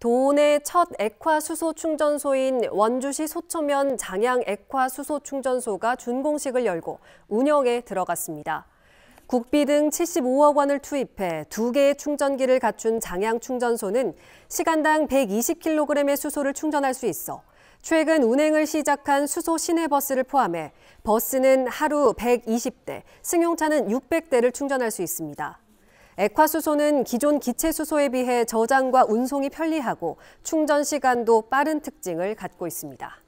도내첫 액화수소 충전소인 원주시 소초면 장양 액화수소 충전소가 준공식을 열고 운영에 들어갔습니다. 국비 등 75억 원을 투입해 두 개의 충전기를 갖춘 장양 충전소는 시간당 120kg의 수소를 충전할 수 있어 최근 운행을 시작한 수소 시내버스를 포함해 버스는 하루 120대, 승용차는 600대를 충전할 수 있습니다. 액화수소는 기존 기체수소에 비해 저장과 운송이 편리하고 충전 시간도 빠른 특징을 갖고 있습니다.